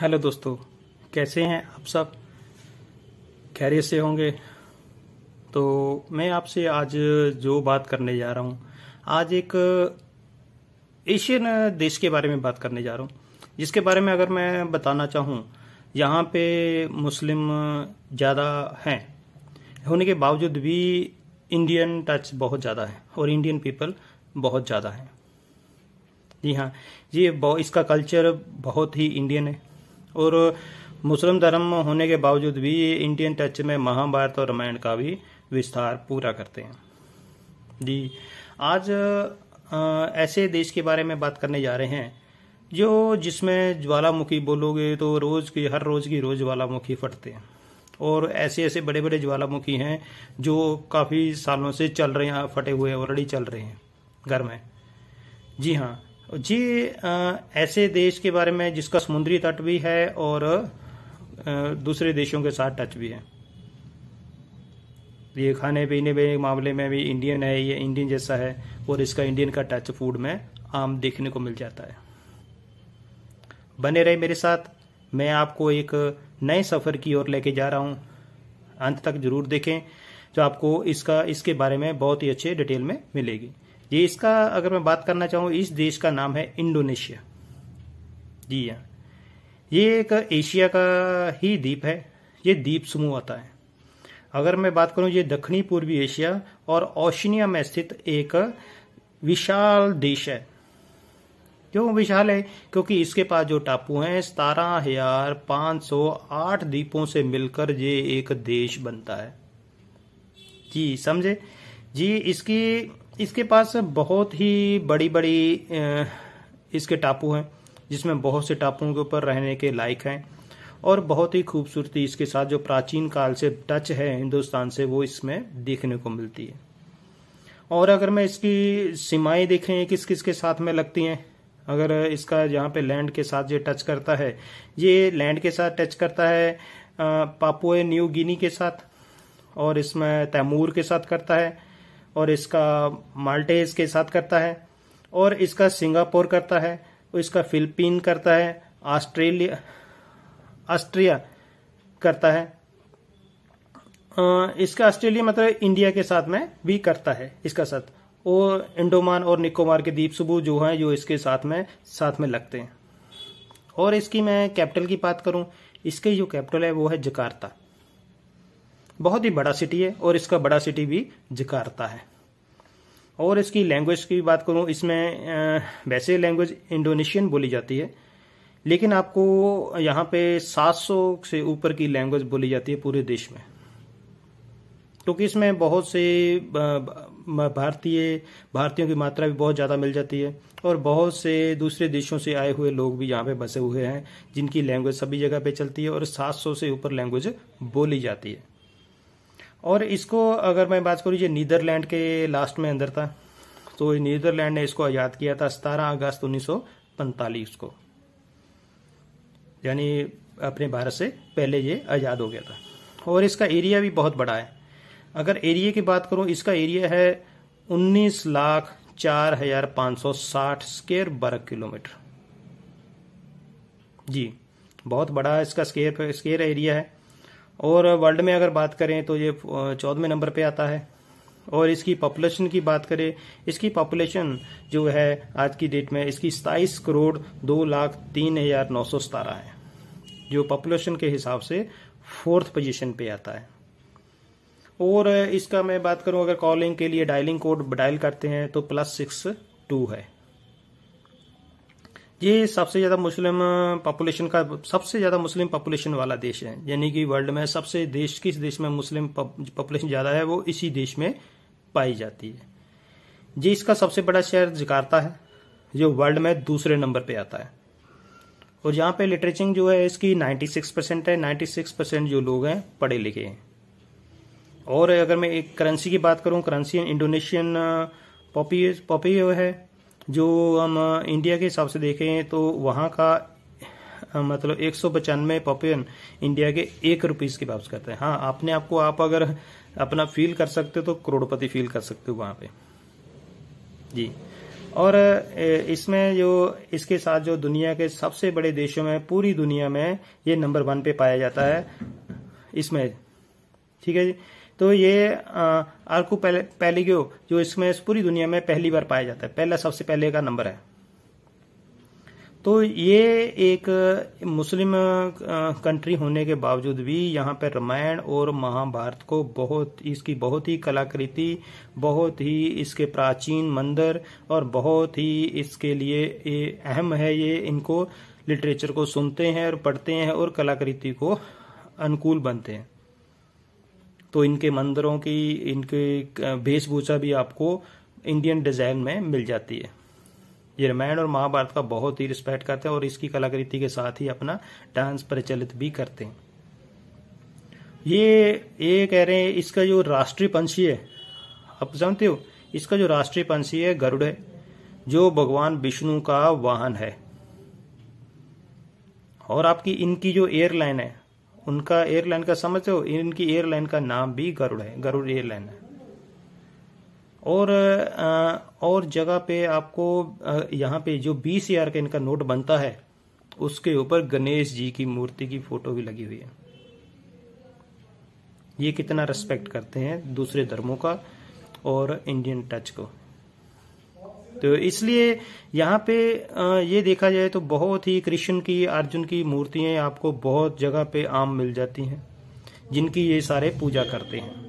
hello दोस्तों कैसे हैं आप सब खैरियत से होंगे तो मैं आपसे आज जो बात करने जा रहा हूँ आज एक एशियन देश के बारे में बात करने जा रहा हूँ जिसके बारे में अगर मैं बताना चाहूँ यहाँ पे मुस्लिम ज़्यादा हैं होने के बावजूद भी इंडियन टच बहुत ज़्यादा है और इंडियन पीपल बहुत ज़्यादा हैं जी हाँ ये इसका कल्चर बहुत ही इंडियन है और मुस्लिम धर्म होने के बावजूद भी ये इंडियन टच में महाभारत और रामायण का भी विस्तार पूरा करते हैं जी आज ऐसे देश के बारे में बात करने जा रहे हैं जो जिसमें ज्वालामुखी बोलोगे तो रोज़ की हर रोज़ की रोज़ ज्वालामुखी फटते हैं और ऐसे ऐसे बड़े बड़े ज्वालामुखी हैं जो काफ़ी सालों से चल रहे हैं फटे हुए ऑलरेडी चल रहे हैं घर में जी हाँ जी ऐसे देश के बारे में जिसका समुद्री तट भी है और दूसरे देशों के साथ टच भी है ये खाने पीने के मामले में भी इंडियन है ये इंडियन जैसा है और इसका इंडियन का टच फूड में आम देखने को मिल जाता है बने रहे मेरे साथ मैं आपको एक नए सफ़र की ओर लेके जा रहा हूं अंत तक जरूर देखें जो आपको इसका इसके बारे में बहुत ही अच्छे डिटेल में मिलेगी देश का अगर मैं बात करना चाहूँ इस देश का नाम है इंडोनेशिया जी हाँ ये एक एशिया का ही द्वीप है ये द्वीप समूह आता है अगर मैं बात करूँ ये दक्षिणी पूर्वी एशिया और ओशिनिया में स्थित एक विशाल देश है क्यों विशाल है क्योंकि इसके पास जो टापू हैं सतारह हजार पांच सौ आठ द्वीपों से मिलकर ये एक देश बनता है जी समझे जी इसकी इसके पास बहुत ही बड़ी बड़ी इसके टापू हैं जिसमें बहुत से टापुओं के ऊपर रहने के लायक हैं और बहुत ही खूबसूरती इसके साथ जो प्राचीन काल से टच है हिंदुस्तान से वो इसमें देखने को मिलती है और अगर मैं इसकी सीमाएं देखें किस किस के साथ में लगती हैं अगर इसका यहाँ पे लैंड के साथ ये टच करता है ये लैंड के साथ टच करता है पापुए न्यू गिनी के साथ और इसमें तैमूर के साथ करता है और इसका माल्टेज के साथ करता है और इसका सिंगापुर करता है इसका फिलिपीन करता है ऑस्ट्रेलिया ऑस्ट्रिया करता है इसका ऑस्ट्रेलिया मतलब इंडिया के साथ में भी करता है इसका साथ और इंडोमान और निकोबार के द्वीप समूह जो हैं जो इसके साथ में साथ में लगते हैं और इसकी मैं कैपिटल की बात करूं इसके जो कैपिटल है वो है जकार्ता बहुत ही बड़ा सिटी है और इसका बड़ा सिटी भी जकार्ता है और इसकी लैंग्वेज की बात करूं इसमें वैसे लैंग्वेज इंडोनेशियन बोली जाती है लेकिन आपको यहाँ पे 700 से ऊपर की लैंग्वेज बोली जाती है पूरे देश में क्योंकि इसमें बहुत से भारतीय भारतीयों की मात्रा भी बहुत ज़्यादा मिल जाती है और बहुत से दूसरे देशों से आए हुए लोग भी यहाँ पे बसे हुए हैं जिनकी लैंग्वेज सभी जगह पे चलती है और 700 से ऊपर लैंग्वेज बोली जाती है और इसको अगर मैं बात करूँ ये नीदरलैंड के लास्ट में अंदर था तो नीदरलैंड ने इसको आज़ाद किया था सतारह अगस्त उन्नीस को यानी अपने भारत से पहले ये आज़ाद हो गया था और इसका एरिया भी बहुत बड़ा है अगर एरिया की बात करूँ इसका एरिया है उन्नीस लाख चार हजार पांच सौ साठ स्केयर वर्ग किलोमीटर जी बहुत बड़ा इसका स्केयर स्केयर एरिया है और वर्ल्ड में अगर बात करें तो ये चौदहवें नंबर पे आता है और इसकी पॉपुलेशन की बात करें इसकी पॉपुलेशन जो है आज की डेट में इसकी सताईस करोड़ दो लाख तीन हजार नौ सौ सतारह है जो पॉपुलेशन के हिसाब से फोर्थ पोजीशन पे आता है और इसका मैं बात करूं अगर कॉलिंग के लिए डायलिंग कोड डायल करते हैं तो प्लस सिक्स टू है ये सबसे ज्यादा मुस्लिम पॉपुलेशन का सबसे ज्यादा मुस्लिम पॉपुलेशन वाला देश है यानी कि वर्ल्ड में सबसे देश किस देश में मुस्लिम पॉपुलेशन ज्यादा है वो इसी देश में पाई जाती है जी इसका सबसे बड़ा शहर जकार्ता है जो वर्ल्ड में दूसरे नंबर पे आता है और यहाँ पे लिटरेचिंग जो है इसकी 96 परसेंट है 96 परसेंट जो लोग हैं पढ़े लिखे हैं और अगर मैं एक करेंसी की बात करूँ करेंसी इंडोनेशियन पॉपी पॉपी है जो हम इंडिया के हिसाब से देखें तो वहां का मतलब एक सौ पचानवे पॉपुलेशन इंडिया के एक रुपीज़ के वापस करते हैं हाँ आपने आपको आप अगर अपना फील कर सकते हो तो करोड़पति फील कर सकते हो वहां पे जी और इसमें जो इसके साथ जो दुनिया के सबसे बड़े देशों में पूरी दुनिया में ये नंबर वन पे पाया जाता है इसमें ठीक है जी तो ये पहले पैलिगो जो इसमें इस पूरी दुनिया में पहली बार पाया जाता है पहला सबसे पहले का नंबर है तो ये एक मुस्लिम कंट्री होने के बावजूद भी यहाँ पर रामायण और महाभारत को बहुत इसकी बहुत ही कलाकृति बहुत ही इसके प्राचीन मंदिर और बहुत ही इसके लिए अहम है ये इनको लिटरेचर को सुनते हैं और पढ़ते हैं और कलाकृति को अनुकूल बनते हैं तो इनके मंदिरों की इनके वेशभूषा भी आपको इंडियन डिजाइन में मिल जाती है ये रामायण और महाभारत का बहुत ही रिस्पेक्ट करते हैं और इसकी कलाकृति के साथ ही अपना डांस प्रचलित भी करते हैं ये ये कह रहे हैं इसका जो राष्ट्रीय पंछी है आप जानते हो इसका जो राष्ट्रीय पंछी है गरुड़ है जो भगवान विष्णु का वाहन है और आपकी इनकी जो एयरलाइन है उनका एयरलाइन का समझते हो इनकी एयरलाइन का नाम भी गरुड़ है गरुड़ एयरलाइन है और और जगह पे आपको यहाँ पे जो बीस हजार का इनका नोट बनता है उसके ऊपर गणेश जी की मूर्ति की फोटो भी लगी हुई है ये कितना रेस्पेक्ट करते हैं दूसरे धर्मों का और इंडियन टच को सकते हो इसलिए यहाँ पे ये देखा जाए तो बहुत ही कृष्ण की अर्जुन की मूर्तियां आपको बहुत जगह पे आम मिल जाती हैं जिनकी ये सारे पूजा करते हैं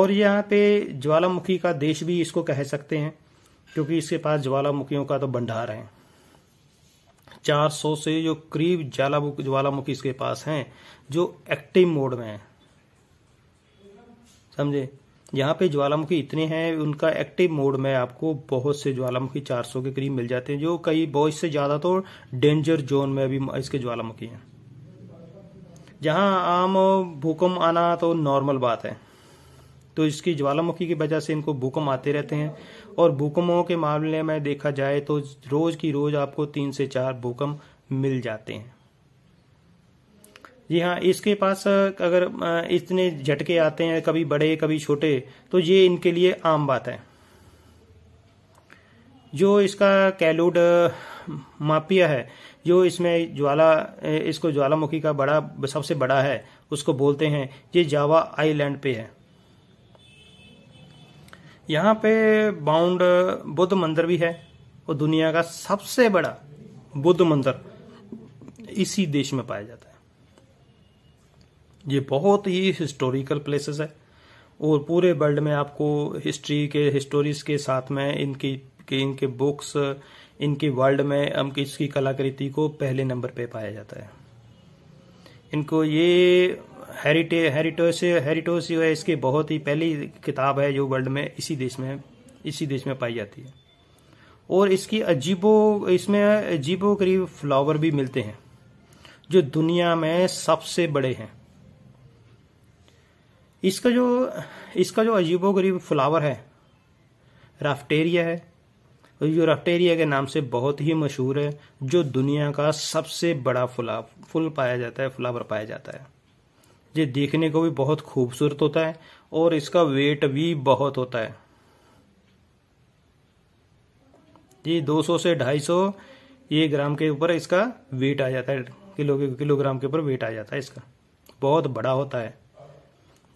और यहाँ पे ज्वालामुखी का देश भी इसको कह सकते हैं क्योंकि इसके पास ज्वालामुखियों का तो भंडार है 400 से जो करीब ज्वालामुखी इसके पास हैं जो एक्टिव मोड में है समझे यहाँ पे ज्वालामुखी इतने हैं उनका एक्टिव मोड में आपको बहुत से ज्वालामुखी 400 के करीब मिल जाते हैं जो कई बहुत से ज्यादा तो डेंजर जोन में अभी इसके ज्वालामुखी हैं जहां आम भूकंप आना तो नॉर्मल बात है तो इसकी ज्वालामुखी की वजह से इनको भूकंप आते रहते हैं और भूकंपों के मामले में देखा जाए तो रोज की रोज आपको तीन से चार भूकंप मिल जाते हैं जी हाँ इसके पास अगर इतने झटके आते हैं कभी बड़े कभी छोटे तो ये इनके लिए आम बात है जो इसका कैलोड मापिया है जो इसमें ज्वाला इसको ज्वालामुखी का बड़ा सबसे बड़ा है उसको बोलते हैं ये जावा आइलैंड पे है यहाँ पे बाउंड बुद्ध मंदिर भी है और दुनिया का सबसे बड़ा बुद्ध मंदिर इसी देश में पाया जाता है ये बहुत ही हिस्टोरिकल प्लेसेस है और पूरे वर्ल्ड में आपको हिस्ट्री के हिस्टोरीज के साथ में इनकी के इनके बुक्स इनके वर्ल्ड में हम इसकी कलाकृति को पहले नंबर पे पाया जाता है इनको ये हेरिटेज हेरिटोस जो है इसके बहुत ही पहली किताब है जो वर्ल्ड में इसी देश में इसी देश में पाई जाती है और इसकी अजीबो इसमें अजीबो करीब फ्लावर भी मिलते हैं जो दुनिया में सबसे बड़े हैं इसका जो इसका जो अजीबोगरीब फ्लावर है राफ्टेरिया है और जो राफ्टेरिया के नाम से बहुत ही मशहूर है जो दुनिया का सबसे बड़ा फुला फुल पाया जाता है फ्लावर पाया जाता है ये देखने को भी बहुत खूबसूरत होता है और इसका वेट भी बहुत होता है ये 200 से 250 ये ग्राम के ऊपर इसका वेट आ जाता है किलो किलोग्राम के ऊपर वेट आ जाता है इसका बहुत बड़ा होता है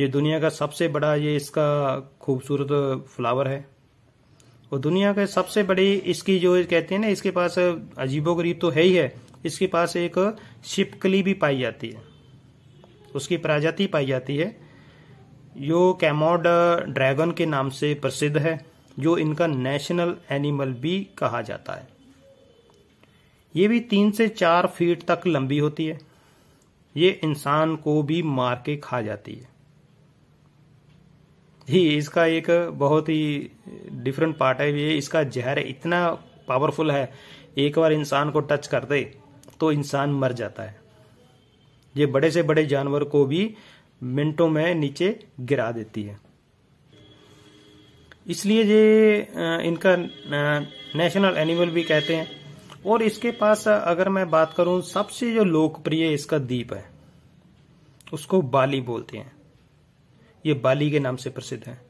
ये दुनिया का सबसे बड़ा ये इसका खूबसूरत फ्लावर है और दुनिया के सबसे बड़ी इसकी जो कहते हैं ना इसके पास अजीबो गरीब तो है ही है इसके पास एक शिपकली भी पाई जाती है उसकी प्रजाति पाई जाती है यो कैमोड ड्रैगन के नाम से प्रसिद्ध है जो इनका नेशनल एनिमल भी कहा जाता है ये भी तीन से चार फीट तक लंबी होती है ये इंसान को भी मार के खा जाती है ही इसका एक बहुत ही डिफरेंट पार्ट है ये इसका जहर इतना पावरफुल है एक बार इंसान को टच कर दे तो इंसान मर जाता है ये बड़े से बड़े जानवर को भी मिनटों में नीचे गिरा देती है इसलिए ये इनका नेशनल एनिमल भी कहते हैं और इसके पास अगर मैं बात करूं सबसे जो लोकप्रिय इसका द्वीप है उसको बाली बोलते हैं ये बाली के नाम से प्रसिद्ध हैं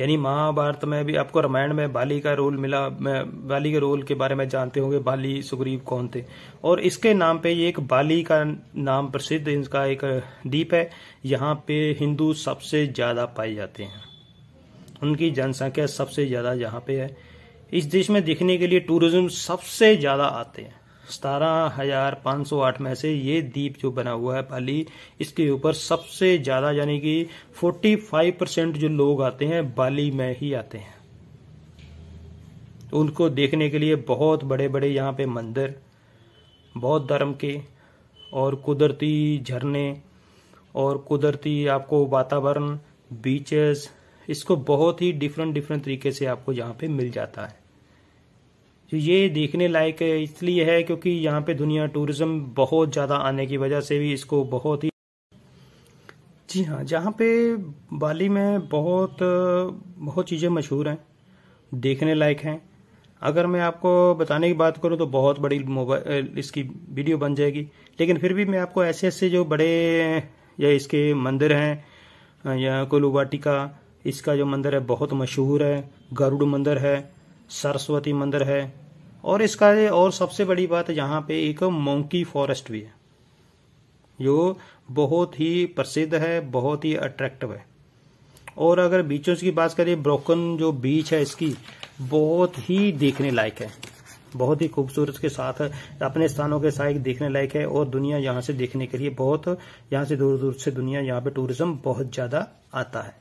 यानी महाभारत में भी आपको रामायण में बाली का रोल मिला बाली के रोल के बारे में जानते होंगे बाली सुग्रीव कौन थे और इसके नाम पे ये एक बाली का नाम प्रसिद्ध इनका एक द्वीप है यहाँ पे हिंदू सबसे ज्यादा पाए जाते हैं उनकी जनसंख्या सबसे ज्यादा यहाँ पे है इस देश में देखने के लिए टूरिज्म सबसे ज्यादा आते हैं सतारह हजार पाँच सौ आठ में से ये दीप जो बना हुआ है बाली इसके ऊपर सबसे ज्यादा यानी कि फोर्टी फाइव परसेंट जो लोग आते हैं बाली में ही आते हैं उनको देखने के लिए बहुत बड़े बड़े यहाँ पे मंदिर बहुत धर्म के और कुदरती झरने और कुदरती आपको वातावरण बीचेस इसको बहुत ही डिफरेंट डिफरेंट तरीके से आपको यहाँ पे मिल जाता है तो ये देखने लायक इसलिए है क्योंकि यहाँ पे दुनिया टूरिज्म बहुत ज़्यादा आने की वजह से भी इसको बहुत ही जी हाँ जहाँ पे बाली में बहुत बहुत चीज़ें मशहूर हैं देखने लायक हैं अगर मैं आपको बताने की बात करूँ तो बहुत बड़ी मोबाइल इसकी वीडियो बन जाएगी लेकिन फिर भी मैं आपको ऐसे ऐसे जो बड़े या इसके मंदिर हैं या कोलू का इसका जो मंदिर है बहुत मशहूर है गरुड़ मंदिर है सरस्वती मंदिर है और इसका और सबसे बड़ी बात यहाँ पे एक मोंकी फॉरेस्ट भी है जो बहुत ही प्रसिद्ध है बहुत ही अट्रैक्टिव है और अगर बीचों की बात करें ब्रोकन जो बीच है इसकी बहुत ही देखने लायक है बहुत ही खूबसूरत के साथ अपने स्थानों के साथ देखने लायक है और दुनिया यहाँ से देखने के लिए बहुत यहाँ से दूर दूर से दुनिया यहाँ पे टूरिज्म बहुत ज़्यादा आता है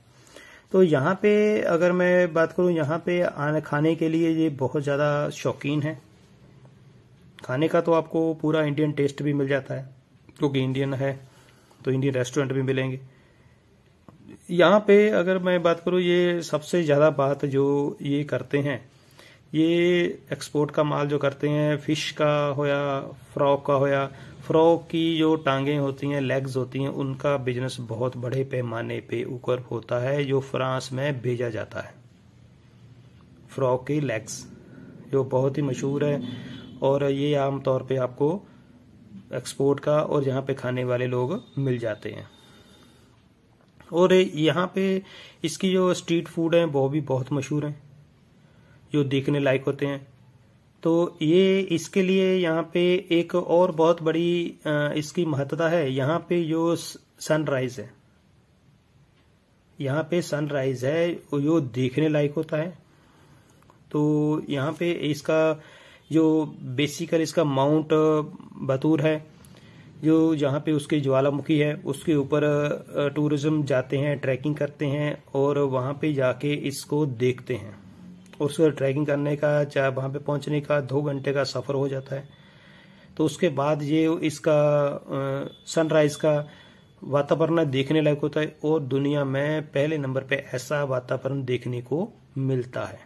तो यहाँ पे अगर मैं बात करूँ यहाँ पे आने खाने के लिए ये बहुत ज़्यादा शौकीन है खाने का तो आपको पूरा इंडियन टेस्ट भी मिल जाता है क्योंकि तो इंडियन है तो इंडियन रेस्टोरेंट भी मिलेंगे यहाँ पे अगर मैं बात करूँ ये सबसे ज़्यादा बात जो ये करते हैं ये एक्सपोर्ट का माल जो करते हैं फिश का होया फ्रॉक का होया फ्रॉक की जो टांगे होती हैं लेग्स होती हैं उनका बिजनेस बहुत बड़े पैमाने पे ऊपर होता है जो फ्रांस में भेजा जाता है फ्रॉक की लेग्स जो बहुत ही मशहूर है और ये आमतौर पे आपको एक्सपोर्ट का और यहाँ पे खाने वाले लोग मिल जाते हैं और यहाँ पे इसकी जो स्ट्रीट फूड है वो भी बहुत मशहूर है जो देखने लायक होते हैं तो ये इसके लिए यहाँ पे एक और बहुत बड़ी इसकी महत्ता है यहाँ पे जो सनराइज है यहाँ पे सनराइज है जो देखने लायक होता है तो यहाँ पे इसका जो बेसिकल इसका माउंट बतूर है जो जहाँ पे उसके ज्वालामुखी है उसके ऊपर टूरिज्म जाते हैं ट्रैकिंग करते हैं और वहाँ पे जाके इसको देखते हैं और उसके ट्रैकिंग करने का चाहे वहाँ पे पहुँचने का दो घंटे का सफ़र हो जाता है तो उसके बाद ये इसका सनराइज़ का वातावरण देखने लायक होता है और दुनिया में पहले नंबर पे ऐसा वातावरण देखने को मिलता है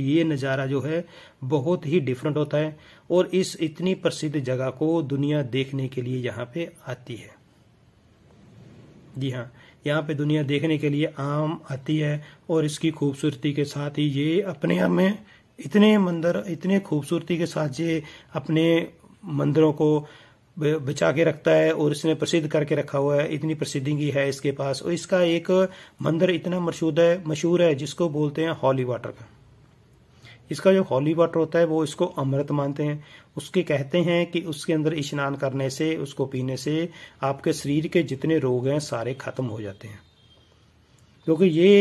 ये नज़ारा जो है बहुत ही डिफरेंट होता है और इस इतनी प्रसिद्ध जगह को दुनिया देखने के लिए यहाँ पे आती है जी हाँ यहाँ पे दुनिया देखने के लिए आम आती है और इसकी खूबसूरती के साथ ही ये अपने आप में इतने मंदिर इतने खूबसूरती के साथ ये अपने मंदिरों को बचा के रखता है और इसने प्रसिद्ध करके रखा हुआ है इतनी प्रसिद्धि की है इसके पास और इसका एक मंदिर इतना मशहूर है मशहूर है जिसको बोलते हैं हॉली वाटर का इसका जो हॉली वाटर होता है वो इसको अमृत मानते हैं उसके कहते हैं कि उसके अंदर स्नान करने से उसको पीने से आपके शरीर के जितने रोग हैं सारे खत्म हो जाते हैं क्योंकि ये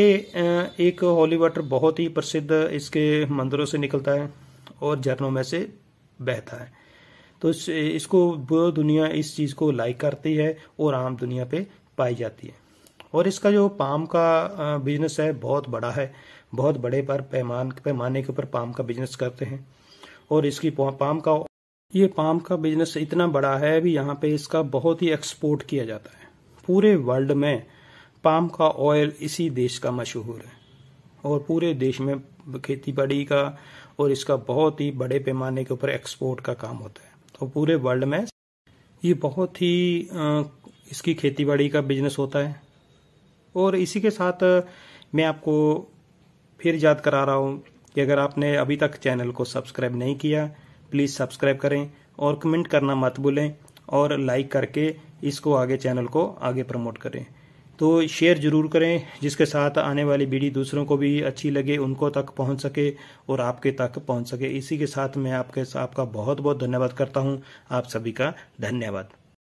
एक हॉली वाटर बहुत ही प्रसिद्ध इसके मंदिरों से निकलता है और झरनों में से बहता है तो इस, इसको वो दुनिया इस चीज़ को लाइक करती है और आम दुनिया पे पाई जाती है और इसका जो पाम का बिजनेस है बहुत बड़ा है बहुत बड़े पर पैमान पैमाने के ऊपर पाम का बिजनेस करते हैं और इसकी पाम का ये पाम का बिजनेस इतना बड़ा है अभी यहाँ पे इसका बहुत ही एक्सपोर्ट किया जाता है पूरे वर्ल्ड में पाम का ऑयल इसी देश का मशहूर है और पूरे देश में खेती बाड़ी का और इसका बहुत ही बड़े पैमाने के ऊपर एक्सपोर्ट का काम होता है और तो पूरे वर्ल्ड में ये बहुत ही इसकी खेती बाड़ी का बिजनेस होता है और इसी के साथ मैं आपको फिर याद करा रहा हूँ कि अगर आपने अभी तक चैनल को सब्सक्राइब नहीं किया प्लीज़ सब्सक्राइब करें और कमेंट करना मत भूलें और लाइक करके इसको आगे चैनल को आगे प्रमोट करें तो शेयर ज़रूर करें जिसके साथ आने वाली वीडियो दूसरों को भी अच्छी लगे उनको तक पहुंच सके और आपके तक पहुंच सके इसी के साथ मैं आपके आपका बहुत बहुत धन्यवाद करता हूं आप सभी का धन्यवाद